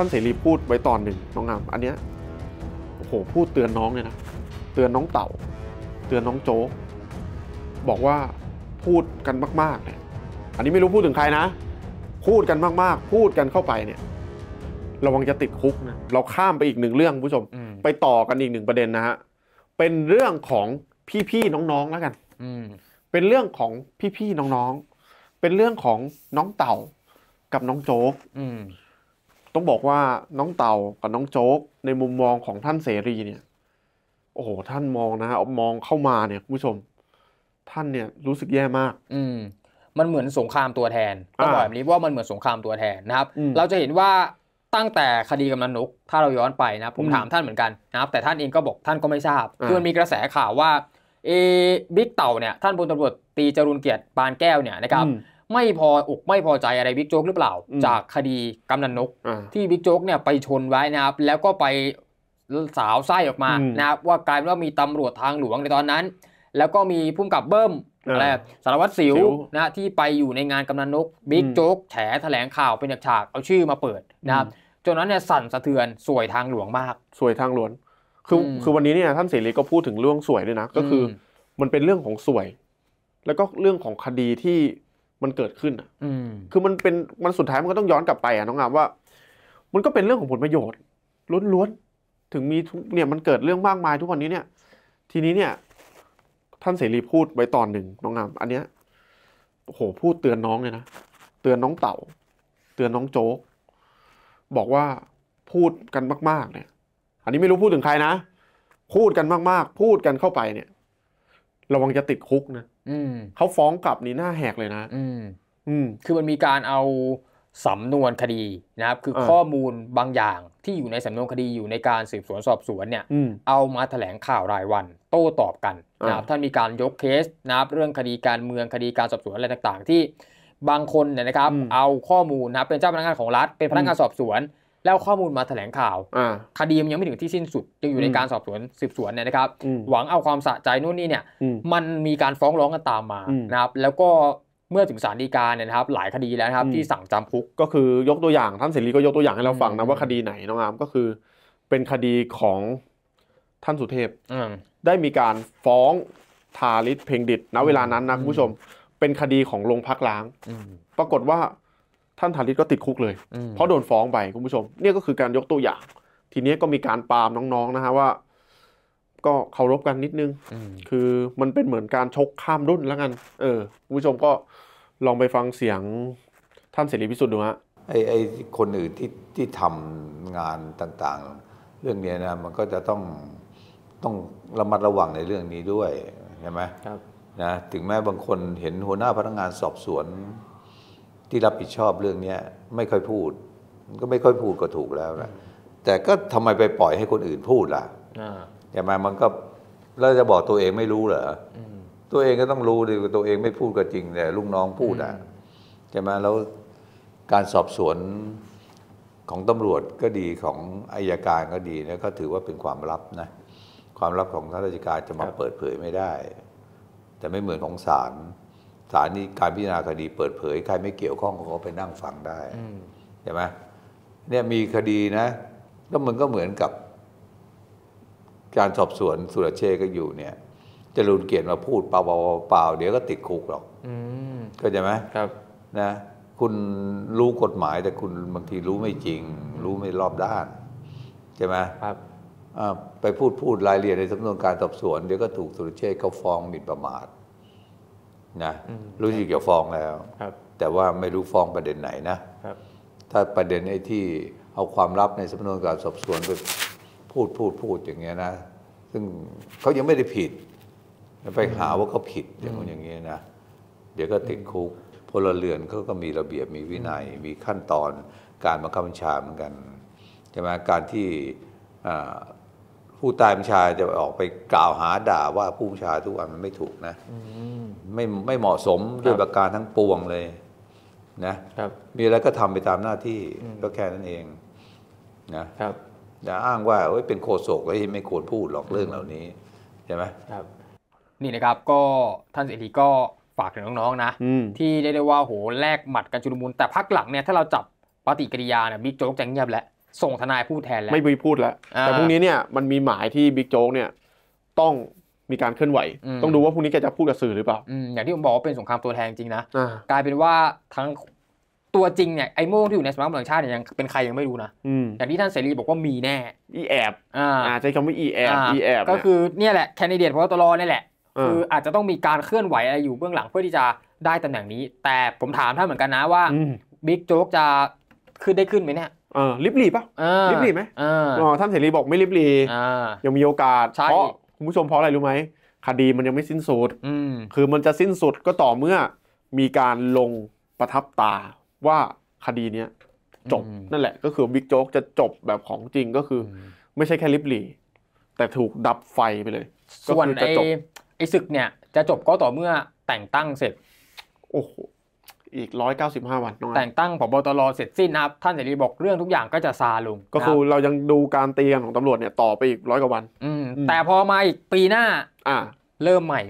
านเสรีพูดไว้ตอนหนึ่งน้องงาม อันเนี้ยโอ้โห พูดเตือนน้องเลยนะเตือนน้องเต่า เตือนน้องโจ๊บอกว่าพูดกันมาก ๆ เนี่ยอันนี้ไม่รู้พูดถึงใครนะพูดกันมากๆ พูดกันเข้าไปเนี่ยระวังจะติดคุกนะเราข้ามไปอีกหนึ่งเรื่องผู้ชมไปต่อกันอีกหนึ่งประเด็นนะฮะเป็นเรื่องของพี่ๆน้องๆแล้วกันเป็นเรื่องของพี่ๆน้องๆเป็นเรื่องของน้องเต่า กับน้องโจ๊กต้องบอกว่าน้องเต่ากับน้องโจ๊กในมุมมองของท่านเสรีเนี่ย โอ้โหท่านมองนะมองเข้ามาเนี่ยคุณผู้ชมท่านเนี่ยรู้สึกแย่มาก อืมมันเหมือนสงครามตัวแทนต้องบอกแบบนี้ว่ามันเหมือนสงครามตัวแทนนะครับ เราจะเห็นว่าตั้งแต่คดีกำนันนกถ้าเราย้อนไปนะผมถามท่านเหมือนกันนะครับ แต่ท่านเองก็บอกท่านก็ไม่ทราบคือมันมีกระแสข่าวว่าเอบิ๊กเต่าเนี่ยท่านพลตำรวจตีจรุนเกียรติปานแก้วเนี่ยนะครับไม่พออกไม่พอใจอะไรบิ๊กโจ๊กหรือเปล่า จากคดีกำนันนก ที่บิ๊กโจ๊กเนี่ยไปชนไว้นะครับแล้วก็ไปสาวไส้ออกมานะครับว่ากลายเป็นว่ามีตำรวจทางหลวงในตอนนั้น แล้วก็มีผู้กับเบิ้มอะไรสารวัตรสิวนะ ที่ไปอยู่ในงานกำนันนก บิ๊กโจ๊กแฉแถลงข่าวเป็นฉาก เอาชื่อมาเปิดนะครับจนนั้นเนี่ยสั่นสะเทือนสวยทางหลวงมากสวยทางหลวงคือคือวันนี้เนี่ยท่านเสรีก็พูดถึงเรื่องสวยด้วยนะ ก็คือ มันเป็นเรื่องของสวยแล้วก็เรื่องของคดีที่มันเกิดขึ้นอ่ะคือมันเป็น มันสุดท้ายมันก็ต้องย้อนกลับไปอ่ะน้องงามว่า มันก็เป็นเรื่องของผลประโยชน์ ล้วนๆ ถึงมีเนี่ยมันเกิดเรื่องมากมายทุกวันนี้เนี่ย ทีนี้เนี่ย ท่านเสรีพูดไว้ตอนหนึ่งน้องงาม อันเนี้ยโหพูดเตือนน้องเลยนะ เตือนน้องเต่า เตือนน้องโจ๊ก บอกว่าพูดกันมากๆ เนี่ย อันนี้ไม่รู้พูดถึงใครนะ พูดกันมากๆ พูดกันเข้าไปเนี่ย ระวังจะติดคุกนะเขาฟ้องกลับนี่หน้าแหกเลยนะ คือมันมีการเอาสำนวนคดีนะครับ คือข้อมูลบางอย่างที่อยู่ในสำนวนคดีอยู่ในการสืบสวนสอบสวนเนี่ยเอามาแถลงข่าวรายวัน โต้ตอบกันนะครับ ท่านมีการยกเคสนะครับเรื่องคดีการเมืองคดีการสอบสวนอะไรต่างๆ ที่ บางคนเนี่ยนะครับเอาข้อมูลนะเป็นเจ้าพนักงานของรัฐเป็นพนักงานสอบสวนแล้วข้อมูลมาแถลงข่าวคดีมันยังไม่ถึงที่สิ้นสุดยังอยู่ในการสอบสวนสืบสวนเนี่ยนะครับ หวังเอาความสะใจนู่นนี่เนี่ยมันมีการฟ้องร้องกันตามมานะครับ แล้วก็เมื่อถึงศาลฎีกาเนี่ยนะครับ หลายคดีแล้วนะครับที่สั่งจำคุกก็คือยกตัวอย่างท่านเสรีก็ยกตัวอย่างให้เราฟังนะว่าคดีไหนน้องอามก็คือเป็นคดีของท่านสุเทพได้มีการฟ้องทาริศเพ่งดิตณเวลานั้นนะคุณผู้ชมเป็นคดีของโรงพักล้างปรากฏว่าท่านธาริศก็ติดคุกเลย เพราะโดนฟ้องไปคุณผู้ชมเนี่ยก็คือการยกตัวอย่าง ทีนี้ก็มีการปาล์มน้องๆนะฮะว่า ก็เคารพกันนิดนึง คือมันเป็นเหมือนการชกข้ามรุ่นแล้วกันเออคุณผู้ชมก็ลองไปฟังเสียงท่านเสรีพิสุทธิ์ดูฮะไอ้ไอ้คนอื่นที่ที่ทำงานต่างๆ เรื่องนี้นะมันก็จะต้องต้องระมัดระวังในเรื่องนี้ด้วยใช่ไหมครับนะถึงแม้บางคนเห็นหัวหน้าพนักงานสอบสวนที่รับผิดชอบเรื่องนี้ไม่ค่อยพูดก็ไม่ค่อยพูดก็ถูกแล้วนะแต่ก็ทำไมไปปล่อยให้คนอื่นพูดล่ะอย่ามามันก็เราจะบอกตัวเองไม่รู้เหรอตัวเองก็ต้องรู้ดิตัวเองไม่พูดก็จริงแต่ลูกน้องพูดอ่ะอช่าหแล้ว การสอบสวน ของตำรวจก็ดีของอายการก็ดีนะก็ถือว่าเป็นความลับนะความลับของข้าราชการจะมาเปิดเผยไม่ได้ แต่ไม่เหมือนของศาลศาลนี้การพิจารณาคดีเปิดเผยใครไม่เกี่ยวข้องก็ไปนั่งฟังได้ใช่ไหมเนี่ยมีคดีนะ แล้วมันก็เหมือนกับการสอบสวนสุรเชษก็อยู่เนี่ย จะรุนเกียรติมาพูดเปล่าเปล่าเดี๋ยวก็ติดคุกหรอกก็ใช่ไหมครับนะ คุณรู้กฎหมายแต่คุณบางทีรู้ไม่จริง รู้ไม่รอบด้าน ใช่ไหมครับ ไปพูดพูดรายละเอียดในสำนวนการสอบสวนเดี๋ยวก็ถูกสุรเชษเขาฟ้องหมิ่นประมาทนะรู้สึกเกี่ยวฟ้องแล้ว แต่ว่าไม่รู้ฟ้องประเด็นไหนนะถ้าประเด็นไอ้ที่เอาความลับในสำนวนการสอบสวนไปพูดพูดพูดอย่างเงี้ยนะซึ่งเขายังไม่ได้ผิดไปหาว่าเขาผิดอย่างน้อย่างเงี้ยนะ เดี๋ยวก็ติดคุกพลเรือนเขาก็มีระเบียบมีวินัยมีขั้นตอนการบังคับบัญชาเหมือนกันใช่ไหมการที่ผู้ตายบัญชาจะออกไปกล่าวหาด่าว่าผู้บัญชาทุกอันมันไม่ถูกนะไม่ไม่เหมาะสมด้วยประการทั้งปวงเลย นะมีอะไรก็ทำไปตามหน้าที่ก็แค่นั้นเองนะครับอย่าอ้างว่าเป็นโคศกแล้วไม่ควรพูดหรอกเรื่องเหล่านี้ใช่ไหมครับ นี่นะครับก็ท่านเสรีก็ฝากถึงน้องๆ นะที่ได้ได้ว่าโหแลกหมัดกันชุลมุนแต่พักหลังเนี่ยถ้าเราจับปฏิกิริยาเนี่ยบิ๊กโจ๊กจะเงียบแล้วส่งทนายผู้แทนแล้วไม่ไปพูดแล้ว แต่พรุ่งนี้เนี่ยมันมีหมายที่บิ๊กโจ๊กเนี่ยต้องมีการเคลื่อนไหว ต้องดูว่าพรุ่งนี้แกจะพูดกับสื่อหรือเปล่าอย่างที่ผมบอกว่าเป็นสงครามตัวแทนจริงนะ กลายเป็นว่าทั้งตัวจริงเนี่ย ไอ้โม่งที่อยู่ในสมาร์ทเมองชาติเนี่ยยังเป็นใครยังไม่รู้นะอย่างที่ท่านเสรีบอกว่ามีแน่อีแอบอ่าใช้คำว่าอีแอบอีแอบก็คือเนี่ยแหละแคนดิเดตพบตรนี่แหละคืออาจจะต้องมีการเคลื่อนไหวอะไรอยู่เบื้องหลังเพื่อที่จะได้ตำแหน่งนี้ แต่ผมถามท่านเหมือนกันนะว่าบิ๊กโจ๊กจะขึ้นได้ขึ้นไหมเนี่ยออลิบลีป่ะลิบลีไหมอ๋อท่านเสรีบอกไม่ลิบลียังมีโอกาสเพราะคุณผู้ชมเพราะอะไรรู้ไหมคดีมันยังไม่สิ้นสุดคือมันจะสิ้นสุดก็ต่อเมื่อมีการลงประทับตาว่าคดีเนี้ยจบนั่นแหละ ก็คือบิ๊กโจ๊กจะจบแบบของจริงก็คือ ไม่ใช่แค่ลิบลีแต่ถูกดับไฟไปเลย ส่วนไอ้ไอ้ศึกเนี่ยจะจบก็ต่อเมื่อแต่งตั้งเสร็จ โอ้โหอีก 195วันแต่งตั้งผบตรเสร็จสิ้นนะครับท่านเสรีบอกเรื่องทุกอย่างก็จะซาลง ก็คือเรายังดูการเตียนของตำรวจเนี่ยต่อไปอีกร้อยกว่าวันแต่พอมาอีกปีหน้า อ่าเริ่มใหม่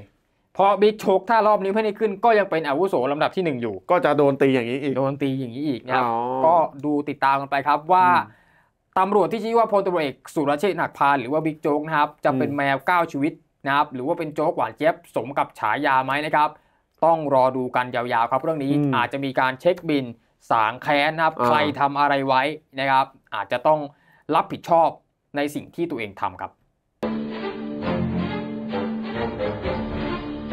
พอบิ๊กโชคถ้ารอบนี้ไม่ได้ขึ้นก็ยังเป็นอาวุโสลำดับที่ 1 อยู่ ก็จะโดนตีอย่างนี้อีก โดนตีอย่างนี้อีกนะครับก็ดูติดตามกันไปครับว่าตำรวจที่ชื่อว่าพลตำรวจเอกสุรเชษฐ์หักพานหรือว่าบิ๊กโจ๊กนะครับจะเป็นแมวก้าชีวิตนะครับหรือว่าเป็นโจ๊กหวานเจี๊ยบสมกับฉายาไหมนะครับต้องรอดูกันยาวๆครับ เรื่องนี้อาจจะมีการเช็คบินสางแค้นนะครับ ใครทำอะไรไว้นะครับ อาจจะต้องรับผิดชอบในสิ่งที่ตัวเองทำครับ